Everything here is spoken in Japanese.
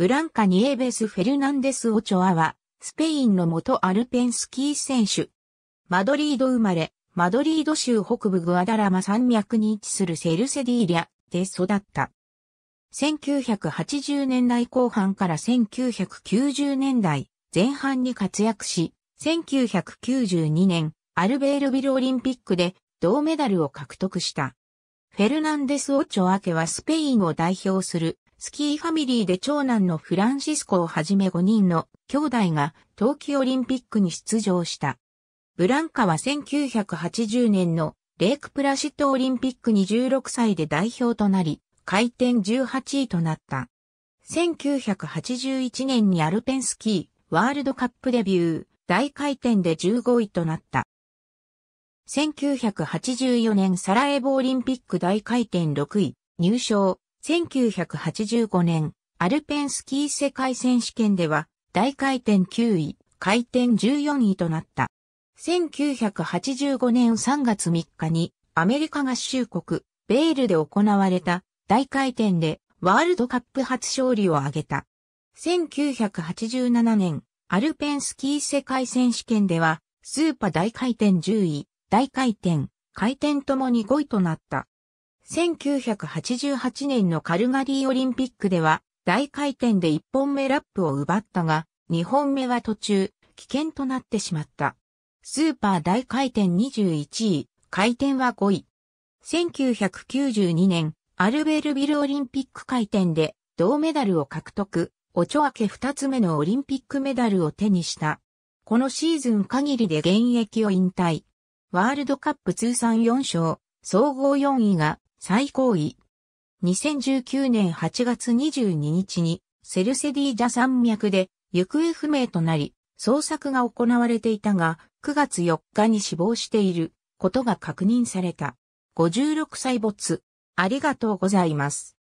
ブランカ・ニエベス・フェルナンデス・オチョアは、スペインの元アルペンスキー選手。マドリード生まれ、マドリード州北部グアダラマ山脈に位置するセルセディーリャで育った。1980年代後半から1990年代前半に活躍し、1992年アルベールビルオリンピックで銅メダルを獲得した。フェルナンデス・オチョア家はスペインを代表するスキーファミリーで長男のフランシスコをはじめ5人の兄弟が冬季オリンピックに出場した。ブランカは1980年のレイクプラシットオリンピックに16歳で代表となり、回転18位となった。1981年にアルペンスキーワールドカップデビュー大回転で15位となった。1984年サラエボオリンピック大回転6位入賞1985年、アルペンスキー世界選手権では、大回転9位、回転14位となった。1985年3月3日に、アメリカ合衆国、ベールで行われた大回転でワールドカップ初勝利を挙げた。1987年、アルペンスキー世界選手権では、スーパー大回転10位、大回転、回転ともに5位となった。1988年のカルガリーオリンピックでは大回転で1本目ラップを奪ったが、2本目は途中、危険となってしまった。スーパー大回転21位、回転は5位。1992年、アルベルビルオリンピック回転で銅メダルを獲得、おちょあけ2つ目のオリンピックメダルを手にした。このシーズン限りで現役を引退。ワールドカップ通算4勝、総合4位が最高位。2019年8月22日にセルセディジャ山脈で行方不明となり、捜索が行われていたが、9月4日に死亡していることが確認された。56歳没。ありがとうございます。